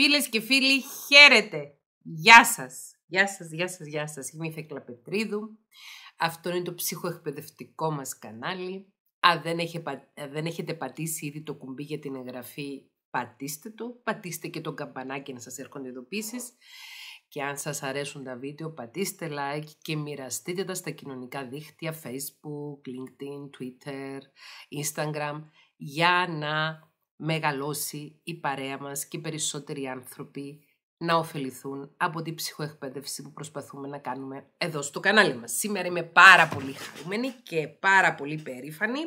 Φίλες και φίλοι, χαίρετε. Γεια σας. Γεια σας, γεια σας, γεια σας. Είμαι η Θεκλα Πετρίδου. Αυτό είναι το ψυχοεκπαιδευτικό μας κανάλι. Αν ε, δεν, έχετε πατήσει ήδη το κουμπί για την εγγραφή, πατήστε το. Πατήστε και το καμπανάκι να σας έρχονται ειδοποίησεις. Και αν σας αρέσουν τα βίντεο, πατήστε like και μοιραστείτε τα στα κοινωνικά δίχτυα Facebook, LinkedIn, Twitter, Instagram για να μεγαλώσει η παρέα μας και περισσότεροι άνθρωποι να ωφεληθούν από την ψυχοεκπαίδευση που προσπαθούμε να κάνουμε εδώ στο κανάλι μας. Σήμερα είμαι πάρα πολύ χαρούμενη και πάρα πολύ περήφανη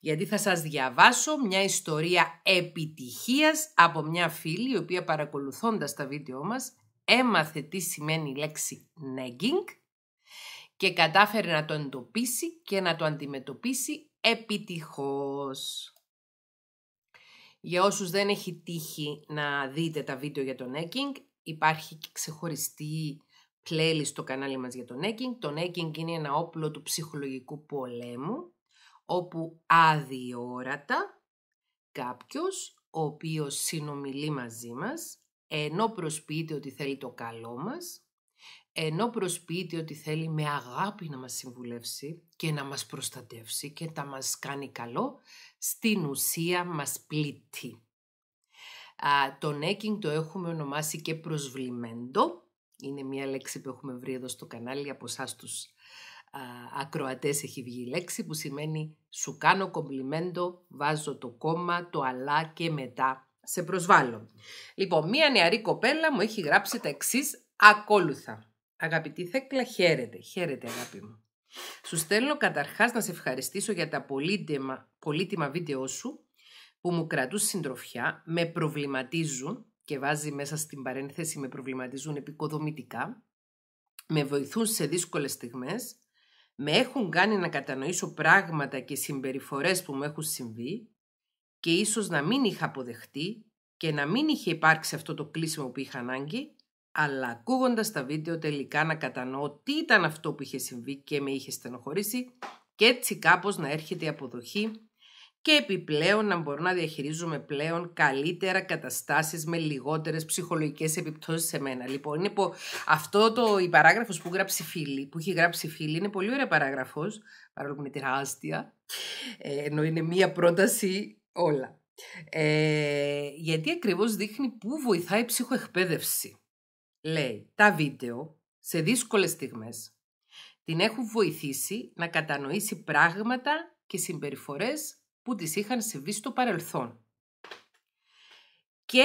γιατί θα σας διαβάσω μια ιστορία επιτυχίας από μια φίλη η οποία παρακολουθώντας τα βίντεο μας έμαθε τι σημαίνει η λέξη nagging και κατάφερε να το εντοπίσει και να το αντιμετωπίσει επιτυχώς. Για όσους δεν έχει τύχει να δείτε τα βίντεο για το necking, υπάρχει ξεχωριστή playlist στο κανάλι μας για το necking. Το necking είναι ένα όπλο του ψυχολογικού πολέμου, όπου αδιόρατα κάποιος ο οποίος συνομιλεί μαζί μας, ενώ προσποιείται ότι θέλει το καλό μας, ενώ προσποιείται ότι θέλει με αγάπη να μας συμβουλεύσει και να μας προστατεύσει και να μας κάνει καλό, στην ουσία μας πλήττει. το νέκινγκ το έχουμε ονομάσει και προσβλημέντο. Είναι μια λέξη που έχουμε βρει εδώ στο κανάλι από εσάς τους α, ακροατές έχει βγει η λέξη που σημαίνει σου κάνω κομπλιμέντο, βάζω το κόμμα, το αλλά και μετά σε προσβάλλω. Λοιπόν, μια νεαρή κοπέλα μου έχει γράψει τα εξής ακόλουθα. Αγαπητή Θέκλα, χαίρετε. Χαίρετε, αγάπη μου. Σου στέλνω καταρχάς να σε ευχαριστήσω για τα πολύτιμα, πολύτιμα βίντεό σου που μου κρατούν συντροφιά, με προβληματίζουν και βάζει μέσα στην παρένθεση με προβληματίζουν επικοδομητικά, με βοηθούν σε δύσκολες στιγμές, με έχουν κάνει να κατανοήσω πράγματα και συμπεριφορές που μου έχουν συμβεί και ίσως να μην είχα αποδεχτεί και να μην είχε υπάρξει αυτό το κλείσιμο που είχα ανάγκη αλλά ακούγοντας τα βίντεο τελικά να κατανοώ τι ήταν αυτό που είχε συμβεί και με είχε στενοχωρήσει και έτσι κάπως να έρχεται η αποδοχή και επιπλέον να μπορώ να διαχειρίζομαι πλέον καλύτερα καταστάσεις με λιγότερες ψυχολογικές επιπτώσεις σε μένα. Λοιπόν, είναι αυτό το, η παράγραφος που, γράψει φίλη, που έχει γράψει φίλη είναι πολύ ωραία παράγραφος, παρόλο που είναι τεράστια, ε, ενώ είναι μία πρόταση όλα. Ε, γιατί ακριβώς δείχνει πού βοηθάει η ψυχοεκπαίδευση λέει τα βίντεο σε δύσκολες στιγμές την έχουν βοηθήσει να κατανοήσει πράγματα και συμπεριφορές που τις είχαν συμβεί στο παρελθόν. Και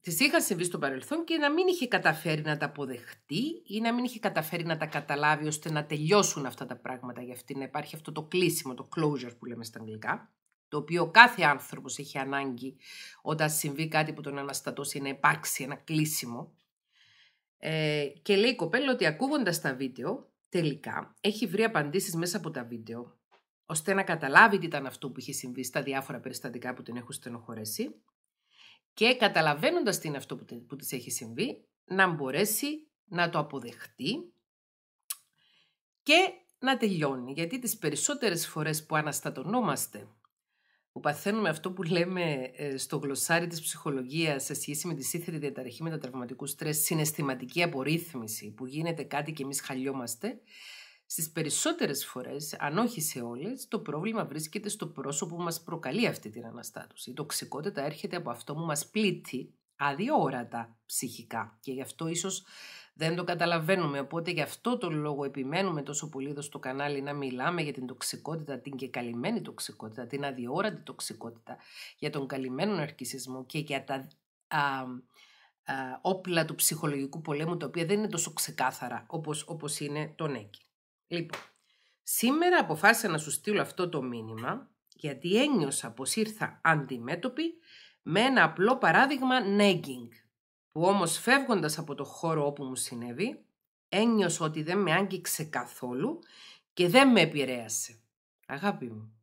τις είχαν συμβεί στο παρελθόν και να μην είχε καταφέρει να τα αποδεχτεί ή να μην είχε καταφέρει να τα καταλάβει ώστε να τελειώσουν αυτά τα πράγματα για αυτή, να υπάρχει αυτό το κλείσιμο, το closure που λέμε στα αγγλικά, το οποίο κάθε άνθρωπος έχει ανάγκη όταν συμβεί κάτι που τον αναστατώσει να υπάρξει ένα κλείσιμο ε, και λέει η κοπέλα ότι ακούγοντας τα βίντεο, τελικά έχει βρει απαντήσεις μέσα από τα βίντεο, ώστε να καταλάβει τι ήταν αυτό που είχε συμβεί στα διάφορα περιστατικά που την έχουν στενοχωρέσει και καταλαβαίνοντας τι είναι αυτό που, που της έχει συμβεί, να μπορέσει να το αποδεχτεί και να τελειώνει. Γιατί τις περισσότερες φορές που αναστατωνόμαστε που παθαίνουμε αυτό που λέμε ε, στο γλωσσάρι της ψυχολογίας σε σχέση με τη σύνθετη διαταραχή με τα τραυματικού στρες, συναισθηματική απορρίθμιση που γίνεται κάτι και εμείς χαλιόμαστε, στις περισσότερες φορές, αν όχι σε όλες, το πρόβλημα βρίσκεται στο πρόσωπο που μας προκαλεί αυτή την αναστάτωση. Η τοξικότητα έρχεται από αυτό που μας πλήττει αδιόρατα ψυχικά και γι' αυτό ίσως δεν το καταλαβαίνουμε. Οπότε γι' αυτό το λόγο επιμένουμε τόσο πολύ εδώ στο κανάλι να μιλάμε για την τοξικότητα, την και καλυμμένη τοξικότητα, την αδιόρατη τοξικότητα, για τον καλυμμένο ναρκισισμό και για τα α, α, όπλα του ψυχολογικού πολέμου, τα οποία δεν είναι τόσο ξεκάθαρα όπως, όπως είναι το νέκι. Λοιπόν, σήμερα αποφάσισα να σου στείλω αυτό το μήνυμα, γιατί ένιωσα πως ήρθα αντιμέτωπη με ένα απλό παράδειγμα νέγκινγκ που όμως φεύγοντας από το χώρο όπου μου συνέβη, ένιωσα ότι δεν με άγγιξε καθόλου και δεν με επηρέασε. Αγάπη μου.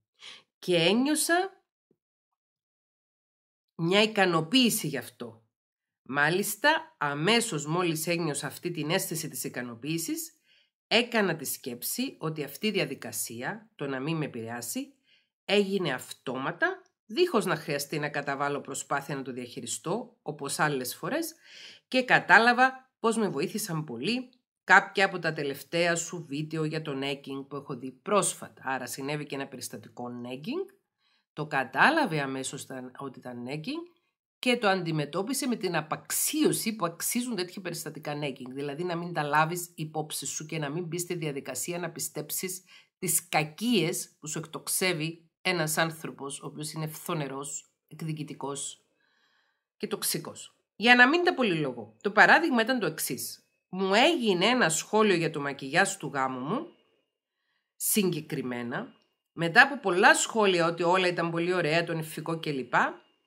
Και ένιωσα μια ικανοποίηση γι' αυτό. Μάλιστα, αμέσως μόλις ένιωσα αυτή την αίσθηση της ικανοποίησης, έκανα τη σκέψη ότι αυτή η διαδικασία, το να μην με επηρεάσει, έγινε αυτόματα δίχως να χρειαστεί να καταβάλω προσπάθεια να το διαχειριστώ, όπως άλλες φορές, και κατάλαβα πως με βοήθησαν πολύ κάποια από τα τελευταία σου βίντεο για το νέγκινγκ που έχω δει πρόσφατα. Άρα συνέβη και ένα περιστατικό νέγκινγκ, το κατάλαβε αμέσως ότι ήταν νέγκινγκ και το αντιμετώπισε με την απαξίωση που αξίζουν τέτοια περιστατικά νέγκινγκ. Δηλαδή να μην τα λάβεις υπόψη σου και να μην μπεις στη διαδικασία να πιστέψεις τις κακίες που σου εκτοξεύει ένας άνθρωπος ο οποίος είναι φθονερός, εκδικητικός και τοξικός. Για να μην τα πολυλογώ, το παράδειγμα ήταν το εξής. Μου έγινε ένα σχόλιο για το μακιγιάζ του γάμου μου, συγκεκριμένα, μετά από πολλά σχόλια ότι όλα ήταν πολύ ωραία, τον ηφικό κλπ,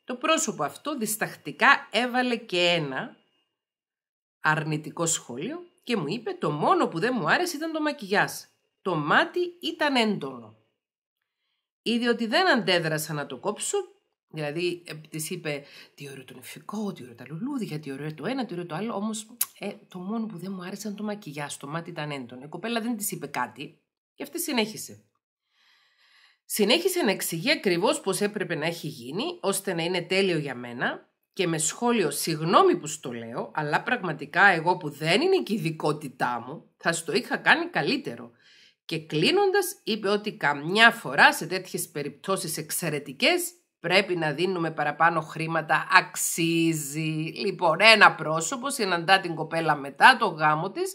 το πρόσωπο αυτό διστακτικά έβαλε και ένα αρνητικό σχόλιο και μου είπε το μόνο που δεν μου άρεσε ήταν το μακιγιάς. Το μάτι ήταν έντονο είδε ότι δεν αντέδρασα να το κόψω, δηλαδή ε, της είπε τι ωραίο το νηφικό, τι ωραίο τα λουλούδια, τι ωραίο το ένα, τι ωραίο το άλλο, όμως ε, το μόνο που δεν μου άρεσε ήταν το μακιγιά, το μάτι ήταν έντονο. Η κοπέλα δεν της είπε κάτι και αυτή συνέχισε. Συνέχισε να εξηγεί ακριβώς πώς έπρεπε να έχει γίνει, ώστε να είναι τέλειο για μένα και με σχόλιο συγγνώμη που στο λέω, αλλά πραγματικά εγώ που δεν είναι και η ειδικότητά μου, θα στο είχα κάνει καλύτερο. Και κλείνοντας είπε ότι καμιά φορά σε τέτοιες περιπτώσεις εξαιρετικές πρέπει να δίνουμε παραπάνω χρήματα, αξίζει. Λοιπόν, ένα πρόσωπο συναντά την κοπέλα μετά το γάμο της,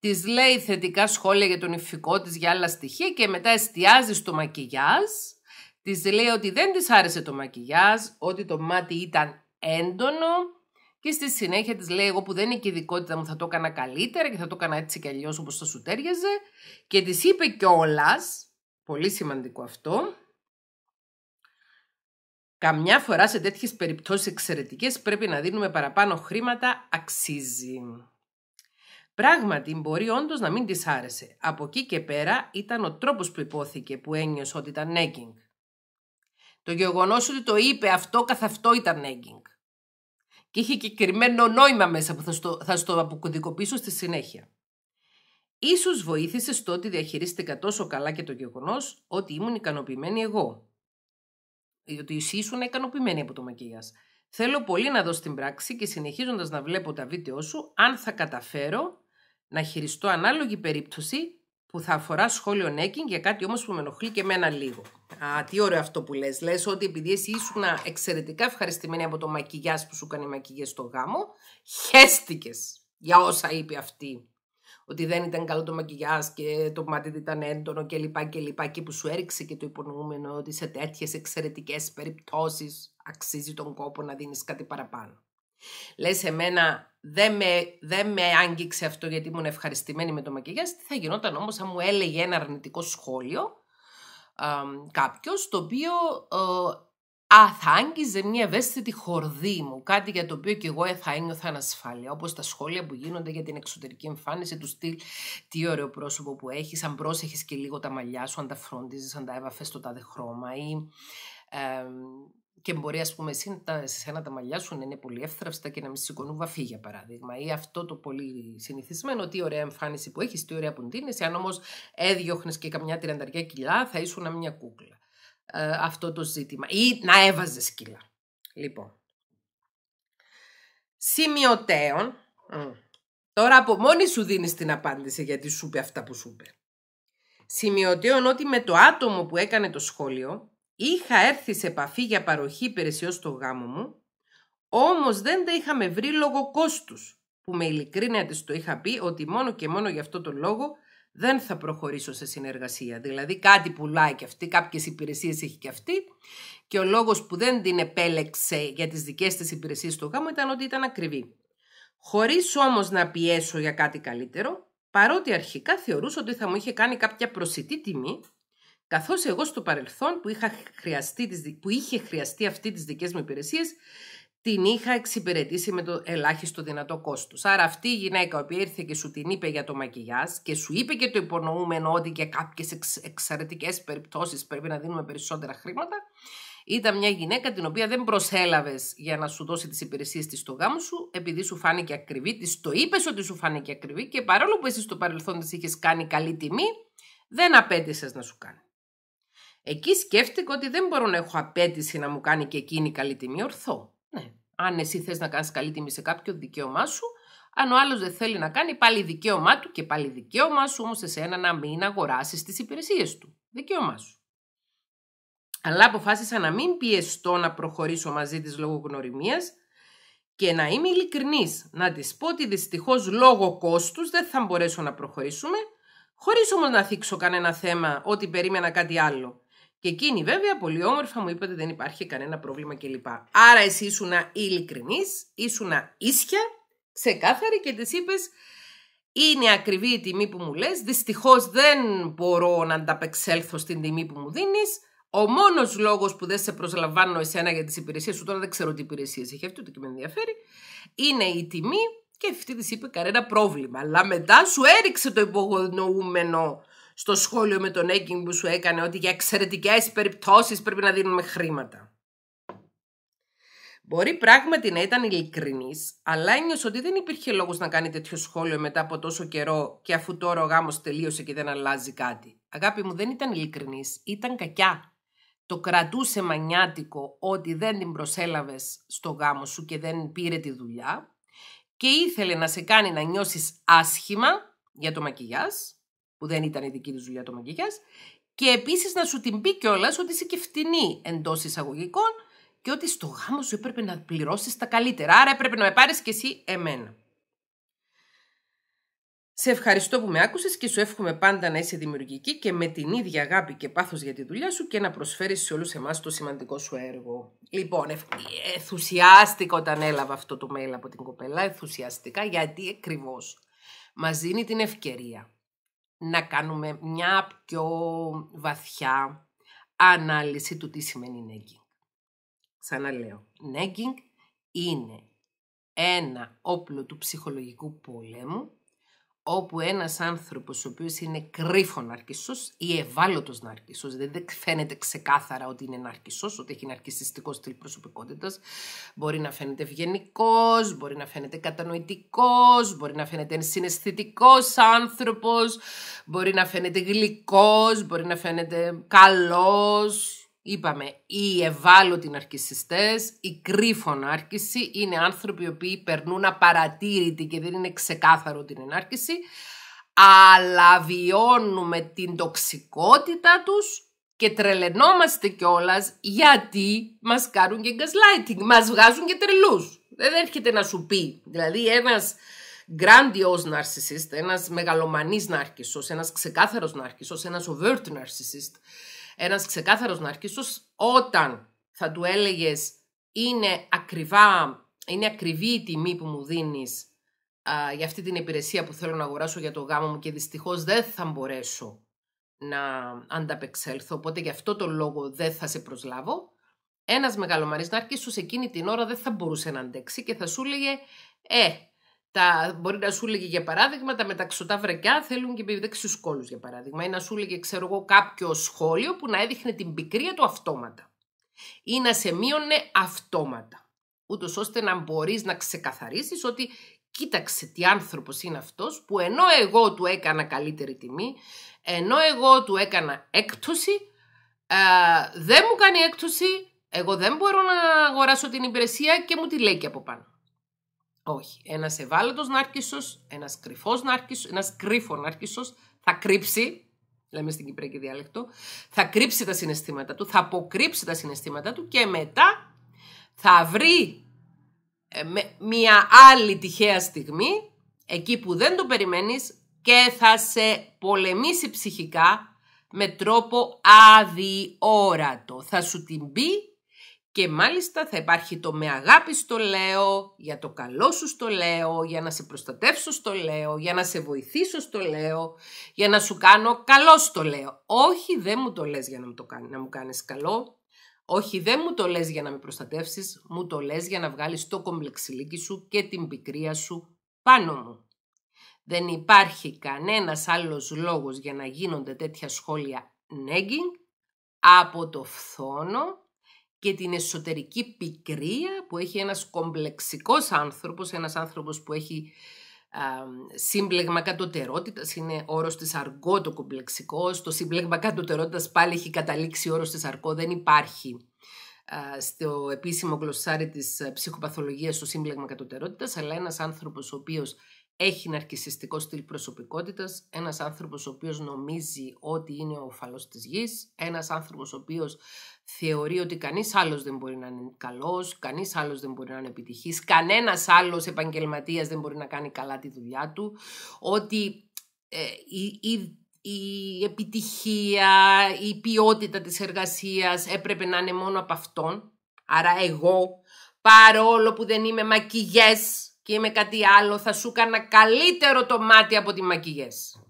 της λέει θετικά σχόλια για τον υφικό της για άλλα στοιχεία και μετά εστιάζει στο μακιγιάζ. Της λέει ότι δεν της άρεσε το μακιγιάζ, ότι το μάτι ήταν έντονο, και στη συνέχεια της λέει: Εγώ που δεν είναι και η ειδικότητα μου, θα το έκανα καλύτερα και θα το έκανα έτσι κι αλλιώς όπως θα σου τέριαζε. Και της είπε κιόλας, πολύ σημαντικό αυτό, Καμιά φορά σε τέτοιες περιπτώσεις εξαιρετικές πρέπει να δίνουμε παραπάνω χρήματα αξίζει. Πράγματι μπορεί όντως να μην της άρεσε. Από εκεί και πέρα ήταν ο τρόπος που υπόθηκε που ένιωσε ότι ήταν nagging. Το γεγονός ότι το είπε αυτό καθ' αυτό ήταν nagging και είχε κρυμμένο νόημα μέσα που θα στο, θα στο αποκωδικοποιήσω στη συνέχεια. Ίσως βοήθησε στο ότι διαχειρίστηκα τόσο καλά και το γεγονός ότι ήμουν ικανοποιημένη εγώ. Διότι εσύ ήσουν ικανοποιημένη από το μακιγιάζ. Θέλω πολύ να δω στην πράξη και συνεχίζοντας να βλέπω τα βίντεο σου, αν θα καταφέρω να χειριστώ ανάλογη περίπτωση που θα αφορά σχόλιο νέκινγκ για κάτι όμως που με ενοχλεί και εμένα λίγο. Α, τι ωραίο αυτό που λες. Λες ότι επειδή εσύ ήσουν εξαιρετικά ευχαριστημένη από το μακιγιάς που σου έκανε μακιγιά στο γάμο, χέστηκες για όσα είπε αυτή. Ότι δεν ήταν καλό το μακιγιάς και το μάτι ήταν έντονο και λοιπά και λοιπά και που σου έριξε και το υπονοούμενο ότι σε τέτοιες εξαιρετικές περιπτώσεις αξίζει τον κόπο να δίνεις κάτι παραπάνω. Λες εμένα δεν με, δεν με άγγιξε αυτό γιατί ήμουν ευχαριστημένη με το μακιγιάζ, τι θα γινόταν όμως αν μου έλεγε ένα αρνητικό σχόλιο Κάποιος, το οποίο ε, α, θα άγγιζε μια ευαίσθητη χορδή μου, κάτι για το οποίο και εγώ ε, θα ένιωθα ανασφάλεια, όπως τα σχόλια που γίνονται για την εξωτερική εμφάνιση του στυλ, τι ωραίο πρόσωπο που έχεις, αν πρόσεχες και λίγο τα μαλλιά σου, αν τα φρόντιζες, αν τα έβαφες το τάδε χρώμα ή και μπορεί, ας πούμε, εσύ τα, σε τα μαλλιά σου να είναι πολύ εύθραυστα και να μην σηκώνουν βαφή, για παράδειγμα. Ή αυτό το πολύ συνηθισμένο, τι ωραία εμφάνιση που έχεις, τι ωραία που ντύνεσαι. Αν όμως έδιωχνες και καμιά τριανταριά κιλά, θα ήσουν μια κούκλα. Ε, αυτό το ζήτημα. Ή να έβαζες κιλά. Λοιπόν. Σημειωτέων. Τώρα από μόνη σου δίνεις την απάντηση γιατί σου είπε αυτά που σου είπε. Σημειωτέων ότι με το άτομο που έκανε το σχόλιο Είχα έρθει σε επαφή για παροχή υπηρεσιών στο γάμο μου, όμως δεν τα είχαμε βρει λόγω κόστους, που με ειλικρίνεια της το είχα πει ότι μόνο και μόνο γι' αυτό το λόγο δεν θα προχωρήσω σε συνεργασία. Δηλαδή κάτι πουλάει και αυτή, κάποιες υπηρεσίες έχει και αυτή και ο λόγος που δεν την επέλεξε για τις δικές της υπηρεσίες στο γάμο ήταν ότι ήταν ακριβή. Χωρίς όμως να πιέσω για κάτι καλύτερο, παρότι αρχικά θεωρούσα ότι θα μου είχε κάνει κάποια προσιτή τιμή Καθώς εγώ στο παρελθόν που, είχα χρειαστεί τις, που είχε χρειαστεί αυτή τις δικές μου υπηρεσίες, την είχα εξυπηρετήσει με το ελάχιστο δυνατό κόστος. Άρα αυτή η γυναίκα που ήρθε και σου την είπε για το μακιγιάζ και σου είπε και το υπονοούμενο ότι για κάποιες εξ, εξαιρετικές περιπτώσεις πρέπει να δίνουμε περισσότερα χρήματα, ήταν μια γυναίκα την οποία δεν προσέλαβες για να σου δώσει τις υπηρεσίες της στο γάμο σου, επειδή σου φάνηκε ακριβή, της το είπες ότι σου φάνηκε ακριβή και παρόλο που εσύ στο παρελθόν της είχες κάνει καλή τιμή, δεν απέτησες να σου κάνει. Εκεί σκέφτηκα ότι δεν μπορώ να έχω απέτηση να μου κάνει και εκείνη καλή τιμή. Ορθό. Ναι. Αν εσύ θες να κάνεις καλή τιμή σε κάποιο, δικαίωμά σου. Αν ο άλλος δεν θέλει να κάνει, πάλι δικαίωμά του και πάλι δικαίωμά σου όμως εσένα να μην αγοράσεις τις υπηρεσίες του. Δικαίωμά σου. Αλλά αποφάσισα να μην πιεστώ να προχωρήσω μαζί της λόγω γνωριμίας και να είμαι ειλικρινής. Να της πω ότι δυστυχώς λόγω κόστους δεν θα μπορέσω να προχωρήσουμε, χωρίς όμως να θίξω κανένα θέμα ότι περίμενα κάτι άλλο. Και εκείνη βέβαια πολύ όμορφα μου είπε ότι δεν υπάρχει κανένα πρόβλημα κλπ. Άρα εσύ ήσουν ειλικρινής, ήσουν ίσια, ξεκάθαρη και της είπες. Είναι ακριβή η τιμή που μου λες, δυστυχώς δεν μπορώ να ανταπεξέλθω στην τιμή που μου δίνεις. ο μόνος λόγος που δεν σε προσλαμβάνω εσένα για τις υπηρεσίες σου, τώρα δεν ξέρω τι υπηρεσίες έχει αυτή, ούτε και με ενδιαφέρει, είναι η τιμή και αυτή της είπε κανένα πρόβλημα. Αλλά μετά σου έριξε το υπογνωούμενο στο σχόλιο με τον Έγκινγκ που σου έκανε ότι για εξαιρετικές περιπτώσεις πρέπει να δίνουμε χρήματα. Μπορεί πράγματι να ήταν ειλικρινής, αλλά ένιωσε ότι δεν υπήρχε λόγος να κάνει τέτοιο σχόλιο μετά από τόσο καιρό και αφού τώρα ο γάμος τελείωσε και δεν αλλάζει κάτι. Αγάπη μου, δεν ήταν ειλικρινής, ήταν κακιά. Το κρατούσε μανιάτικο ότι δεν την προσέλαβες στο γάμο σου και δεν πήρε τη δουλειά και ήθελε να σε κάνει να νιώσεις άσχημα για το μακιγιάζ που δεν ήταν η δική τη δουλειά το μαγκηγιά. Και επίσης να σου την πει κιόλας ότι είσαι και φτηνή εντός εισαγωγικών και ότι στο γάμο σου έπρεπε να πληρώσεις τα καλύτερα. Άρα έπρεπε να με πάρεις κι εσύ εμένα. Σε ευχαριστώ που με άκουσες και σου εύχομαι πάντα να είσαι δημιουργική και με την ίδια αγάπη και πάθος για τη δουλειά σου και να προσφέρεις σε όλους εμάς το σημαντικό σου έργο. Λοιπόν, ενθουσιάστηκα όταν έλαβα αυτό το mail από την κοπέλα, ενθουσιαστικά γιατί ακριβώς. Μας δίνει την ευκαιρία να κάνουμε μια πιο βαθιά ανάλυση του τι σημαίνει nagging. Ξαναλέω, νέγκινγκ είναι ένα όπλο του ψυχολογικού πολέμου όπου ένας άνθρωπος ο οποίος είναι κρύφο ναρκισσός ή ευάλωτος ναρκισσός, δηλαδή δεν φαίνεται ξεκάθαρα ότι είναι ναρκισσός, ότι έχει ναρκιστικό στυλ προσωπικότητας, μπορεί να φαίνεται ευγενικός, μπορεί να φαίνεται κατανοητικός, μπορεί να φαίνεται συναισθητικός άνθρωπος, μπορεί να φαίνεται γλυκός, μπορεί να φαίνεται καλός, Είπαμε, οι ευάλωτοι ναρκισιστές, οι κρύφονάρκισοι είναι άνθρωποι οι οποίοι περνούν απαρατήρητοι και δεν είναι ξεκάθαρο την ενάρκηση, αλλά βιώνουμε την τοξικότητα τους και τρελαινόμαστε κιόλας γιατί μας κάνουν και gaslighting, μας βγάζουν και τρελούς. Δεν έρχεται να σου πει. Δηλαδή ένας γκραντιό narcissist, ένας μεγαλομανής ναρκισσός, ένας ξεκάθαρος ναρκισσός, ένα overt narcissist, ένας ξεκάθαρος ναρκίστος όταν θα του έλεγες είναι, ακριβά, είναι ακριβή η τιμή που μου δίνεις για αυτή την υπηρεσία που θέλω να αγοράσω για το γάμο μου και δυστυχώς δεν θα μπορέσω να ανταπεξέλθω, οπότε γι' αυτό το λόγο δεν θα σε προσλάβω. Ένας μεγαλομαρίς ναρκίστος εκείνη την ώρα δεν θα μπορούσε να αντέξει και θα σου έλεγε «Ε, τα, μπορεί να σου λέγει για παράδειγμα τα μεταξωτά βρεκιά θέλουν και επιδέξεις κόλους για παράδειγμα ή να σου λέγει ξέρω εγώ κάποιο σχόλιο που να έδειχνε την πικρία του αυτόματα ή να σε μείωνε αυτόματα ούτως ώστε να μπορείς να ξεκαθαρίσεις ότι κοίταξε τι άνθρωπος είναι αυτός που ενώ εγώ του έκανα καλύτερη τιμή ενώ εγώ του έκανα έκπτωση ε, δεν μου κάνει έκπτωση εγώ δεν μπορώ να αγοράσω την υπηρεσία και μου τη λέει και από πάνω. Όχι. Ένας ευάλωτος νάρκισο, ένας κρυφός νάρκισο, ένας κρύφος νάρκισο θα κρύψει, λέμε στην Κυπριακή διάλεκτο, θα κρύψει τα συναισθήματα του, θα αποκρύψει τα συναισθήματα του και μετά θα βρει ε, μια άλλη τυχαία στιγμή, εκεί που δεν το περιμένεις και θα σε πολεμήσει ψυχικά με τρόπο αδιόρατο. Θα σου την πει και μάλιστα θα υπάρχει το με αγάπη στο λέω, για το καλό σου στο λέω, για να σε προστατεύσω στο λέω, για να σε βοηθήσω στο λέω, για να σου κάνω καλό στο λέω. Όχι δεν μου το λες για να μου, το κάνει, μου κάνεις καλό, όχι δεν μου το λες για να με προστατεύσεις, μου το λες για να βγάλεις το κομπλεξιλίκι σου και την πικρία σου πάνω μου. Δεν υπάρχει κανένας άλλος λόγος για να γίνονται τέτοια σχόλια νέγκινγκ από το φθόνο και την εσωτερική πικρία που έχει ένας κομπλεξικός άνθρωπος, ένας άνθρωπος που έχει α, σύμπλεγμα κατωτερότητας, είναι όρος της αργό το κομπλεξικό, το σύμπλεγμα κατωτερότητας πάλι έχει καταλήξει όρος της αργό, δεν υπάρχει στο επίσημο γλωσσάρι της ψυχοπαθολογίας το σύμπλεγμα κατωτερότητας, αλλά ένας άνθρωπος ο οποίος έχει ναρκισιστικό στυλ προσωπικότητας, ένας άνθρωπος ο οποίος νομίζει ότι είναι ο φαλός της γης, ένας άνθρωπος ο οποίος θεωρεί ότι κανείς άλλος δεν μπορεί να είναι καλός, κανείς άλλος δεν μπορεί να είναι επιτυχής, κανένας άλλος επαγγελματίας δεν μπορεί να κάνει καλά τη δουλειά του, ότι ε, η, η, η επιτυχία, η ποιότητα της εργασίας έπρεπε να είναι μόνο από αυτόν. Άρα εγώ, παρόλο που δεν είμαι μακιγές και είμαι κάτι άλλο, θα σου έκανα καλύτερο το μάτι από τη μακιγές.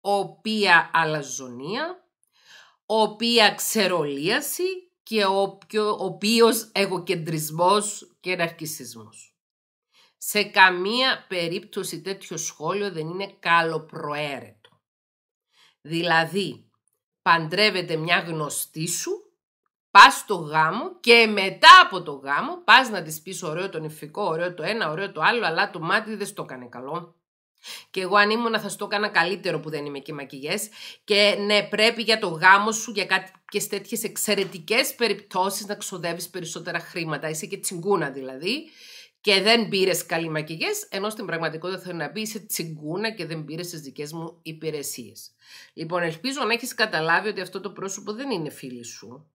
Οποία αλαζονία οποία ξερολίαση και όποιο, οποίος εγωκεντρισμός και ναρκισισμός. Σε καμία περίπτωση τέτοιο σχόλιο δεν είναι καλοπροαίρετο. Δηλαδή, παντρεύεται μια γνωστή σου, πας στο γάμο και μετά από το γάμο πας να της πεις ωραίο το νηφικό, ωραίο το ένα, ωραίο το άλλο, αλλά το μάτι δεν στο έκανε καλό. Και εγώ αν ήμουν θα σου το έκανα καλύτερο που δεν είμαι και μακηγέ. Και ναι, πρέπει για το γάμο σου, για κάποιε τέτοιες εξαιρετικές περιπτώσεις να ξοδεύεις περισσότερα χρήματα. Είσαι και τσιγκούνα δηλαδή. Και δεν πήρες καλή μακηγέ, ενώ στην πραγματικότητα θέλω να πει είσαι τσιγκούνα και δεν πήρες τι δικές μου υπηρεσίες. Λοιπόν, ελπίζω να έχεις καταλάβει ότι αυτό το πρόσωπο δεν είναι φίλη σου.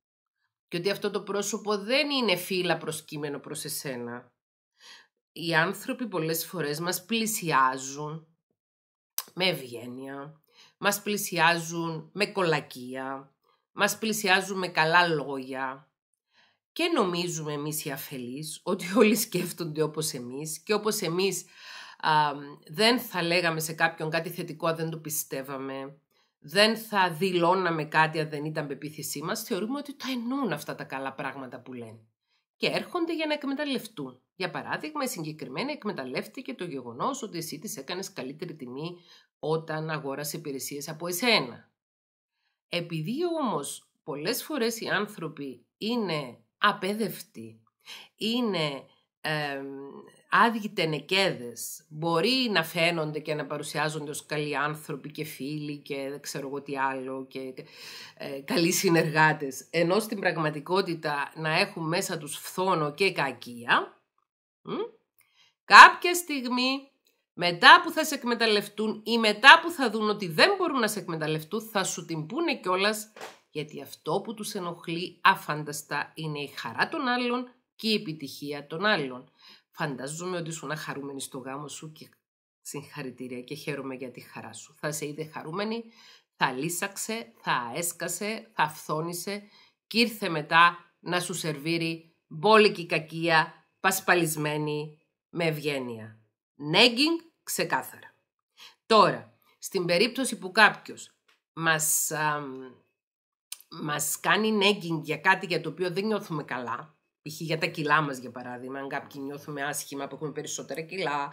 Και ότι αυτό το πρόσωπο δεν είναι φύλλα προσκύμενο προς εσένα οι άνθρωποι πολλές φορές μας πλησιάζουν με ευγένεια, μας πλησιάζουν με κολακία, μας πλησιάζουν με καλά λόγια και νομίζουμε εμείς οι αφελείς ότι όλοι σκέφτονται όπως εμείς και όπως εμείς δεν θα λέγαμε σε κάποιον κάτι θετικό αν δεν το πιστεύαμε, δεν θα δηλώναμε κάτι αν δεν ήταν πεποίθησή μας, θεωρούμε ότι τα εννοούν αυτά τα καλά πράγματα που λένε και έρχονται για να εκμεταλλευτούν. Για παράδειγμα, η συγκεκριμένη εκμεταλλεύτηκε το γεγονός ότι εσύ της έκανες καλύτερη τιμή όταν αγόρασε υπηρεσίες από εσένα. Επειδή όμως πολλές φορές οι άνθρωποι είναι απέδευτοι, είναι ε, άδειοι τενεκέδες, μπορεί να φαίνονται και να παρουσιάζονται ως καλοί άνθρωποι και φίλοι και δεν ξέρω εγώ τι άλλο και ε, καλοί συνεργάτες, ενώ στην πραγματικότητα να έχουν μέσα τους φθόνο και κακία, Κάποια στιγμή, μετά που θα σε εκμεταλλευτούν ή μετά που θα δουν ότι δεν μπορούν να σε εκμεταλλευτούν, θα σου την πούνε κιόλας γιατί αυτό που τους ενοχλεί αφάνταστα είναι η χαρά των άλλων και η επιτυχία των άλλων. Φαντάζομαι ότι σου να χαρούμενη στο γάμο σου και συγχαρητήρια και χαίρομαι για τη χαρά σου. Θα σε είδε χαρούμενη, θα λύσαξε, θα έσκασε, θα φθόνησε και ήρθε μετά να σου σερβίρει μπόλικη κακία πασπαλισμένη με ευγένεια. Νέγκινγκ ξεκάθαρα. Τώρα, στην περίπτωση που κάποιος μας, μας κάνει νέγκινγκ για κάτι για το οποίο δεν νιώθουμε καλά, π.χ. για τα κιλά μας, για παράδειγμα. Αν κάποιοι νιώθουμε άσχημα που έχουμε περισσότερα κιλά,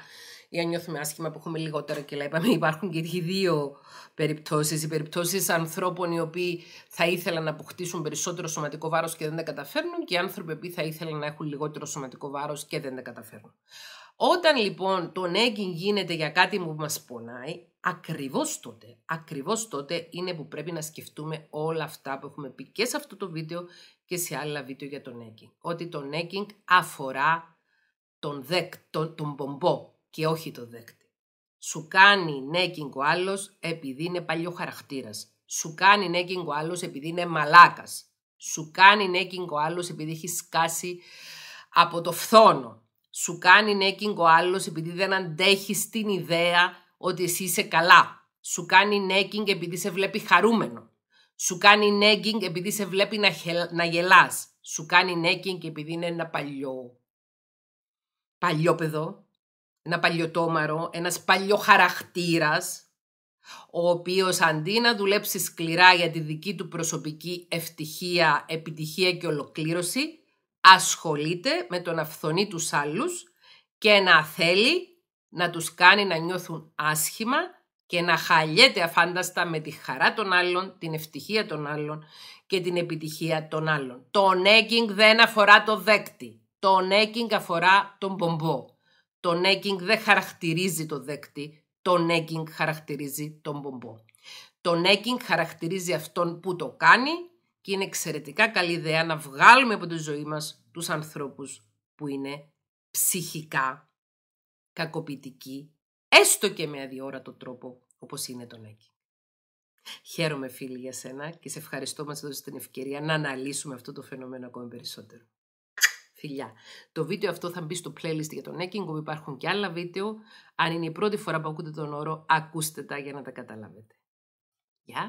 ή αν νιώθουμε άσχημα που έχουμε λιγότερα κιλά. Είπαμε, υπάρχουν και οι δύο περιπτώσεις. Οι περιπτώσεις ανθρώπων οι οποίοι θα ήθελαν να αποκτήσουν περισσότερο σωματικό βάρος και δεν τα καταφέρνουν, και οι άνθρωποι που θα ήθελαν να έχουν λιγότερο σωματικό βάρος και δεν τα καταφέρνουν. Όταν λοιπόν το νέγκιν γίνεται για κάτι που μας πονάει, ακριβώς τότε, ακριβώς τότε είναι που πρέπει να σκεφτούμε όλα αυτά που έχουμε πει και σε αυτό το βίντεο και σε άλλα βίντεο για το νέγκιν. Ότι το νέγκιν αφορά τον, δεκ, τον, τον και όχι τον δέκτη. Σου κάνει νέκινγκ ο άλλος επειδή είναι παλιό χαρακτήρας. Σου κάνει νέκινγκ ο άλλος επειδή είναι μαλάκας. Σου κάνει νέκινγκ ο άλλος επειδή έχεις σκάσει από το φθόνο σου κάνει νέκινγκ ο άλλος επειδή δεν αντέχεις την ιδέα ότι εσύ είσαι καλά. Σου κάνει νέκινγκ επειδή σε βλέπει χαρούμενο. Σου κάνει νέκινγκ επειδή σε βλέπει να, χελ... να γελάς. Σου κάνει νέκινγκ επειδή είναι ένα παλιό παλιόπαιδο, ένα παλιωτόμαρο, ένας παλιό χαρακτήρας, ο οποίος αντί να δουλέψει σκληρά για τη δική του προσωπική ευτυχία, επιτυχία και ολοκλήρωση, ασχολείται με τον αυθονή τους τους άλλους και να θέλει να τους κάνει να νιώθουν άσχημα και να χαλιέται αφάνταστα με τη χαρά των άλλων, την ευτυχία των άλλων και την επιτυχία των άλλων. Το νέκινγκ δεν αφορά το δέκτη. Το νέκινγκ αφορά τον πομπό. Το νέκινγκ δεν χαρακτηρίζει το δέκτη. Το νέκινγκ χαρακτηρίζει τον πομπό. Το νέκινγκ χαρακτηρίζει αυτόν που το κάνει και είναι εξαιρετικά καλή ιδέα να βγάλουμε από τη ζωή μας τους ανθρώπους που είναι ψυχικά κακοποιητικοί, έστω και με αδιόρατο τρόπο όπως είναι τον Άκη. Χαίρομαι φίλοι για σένα και σε ευχαριστώ που μας εδώ την ευκαιρία να αναλύσουμε αυτό το φαινόμενο ακόμη περισσότερο. Φιλιά. Το βίντεο αυτό θα μπει στο playlist για τον Necking, όπου υπάρχουν και άλλα βίντεο. Αν είναι η πρώτη φορά που ακούτε τον όρο, ακούστε τα για να τα καταλάβετε. Γεια!